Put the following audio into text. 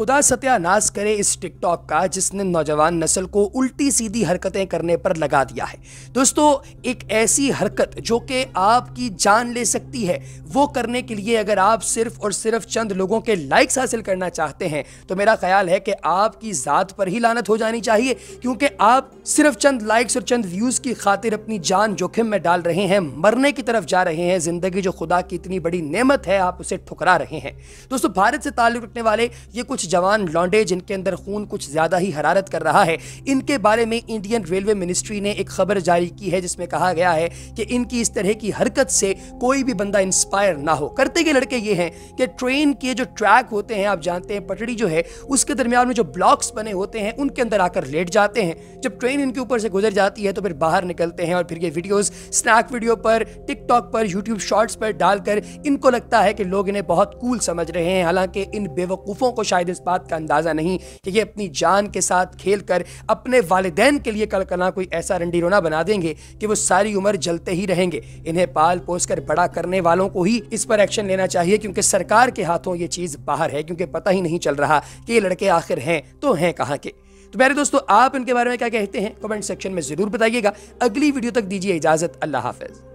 खुदा सत्यानाश करे इस टिकटॉक का जिसने नौजवान नस्ल को उल्टी सीधी हरकतें करने पर लगा दिया है दोस्तों एक ऐसी हरकत जो कि आपकी जान ले सकती है वो करने के लिए अगर आप सिर्फ और सिर्फ चंद लोगों के लाइक्स हासिल करना चाहते हैं तो मेरा ख्याल है कि आपकी ज़ात पर ही लानत हो जानी चाहिए क्योंकि आप सिर्फ चंद लाइक्स और चंद व्यूज़ की खातिर अपनी जान जोखिम में डाल रहे हैं मरने की तरफ जा रहे हैं ज़िंदगी जो खुदा की इतनी बड़ी नमत है आप उसे ठुकरा रहे हैं दोस्तों भारत से ताल्लुक़ रखने वाले ये कुछ जवान लौंडे जिनके अंदर खून कुछ ज़्यादा ही हरारत कर रहा है इनके बारे में इंडियन रेलवे मिनिस्ट्री ने एक खबर जारी की है जिसमें कहा गया है कि इनकी इस तरह की हरकत से कोई भी बंदा इंस्पायर ना हो करते के लड़के ये हैं कि ट्रेन के जो ट्रैक होते हैं आप जानते हैं पटड़ी जो है उसके दरमियान में जो ब्लॉक्स बने होते हैं उनके अंदर आकर लेट जाते हैं जब ट्रेन इनके ऊपर से गुजर जाती है तो फिर बाहर निकलते हैं और फिर ये वीडियोस स्नैक वीडियो पर टिकटॉक पर यूट्यूब शॉर्ट्स पर डालकर इनको लगता है कि लोग इन्हें बहुत कूल समझ रहे हैं हालांकि इन बेवकूफ़ों को शायद इस इस बात का अंदाज़ा नहीं कि ये अपनी जान के साथ खेल कर अपने वालदेन के लिए कल कला कोई ऐसा रंडी रोना बना देंगे कि वो सारी उम्र जलते ही रहेंगे इन्हें पाल पोस कर बड़ा करने वालों को ही इस पर एक्शन लेना चाहिए क्योंकि सरकार के हाथों ये चीज़ बाहर है क्योंकि पता ही नहीं चल रहा कि ये लड़के आखिर हैं तो हैं कहाँ के तो मेरे दोस्तों आप इनके बारे में क्या कहते हैं कमेंट सेक्शन में ज़रूर बताइएगा अगली वीडियो तक दीजिए इजाज़त अल्लाह हाफिज़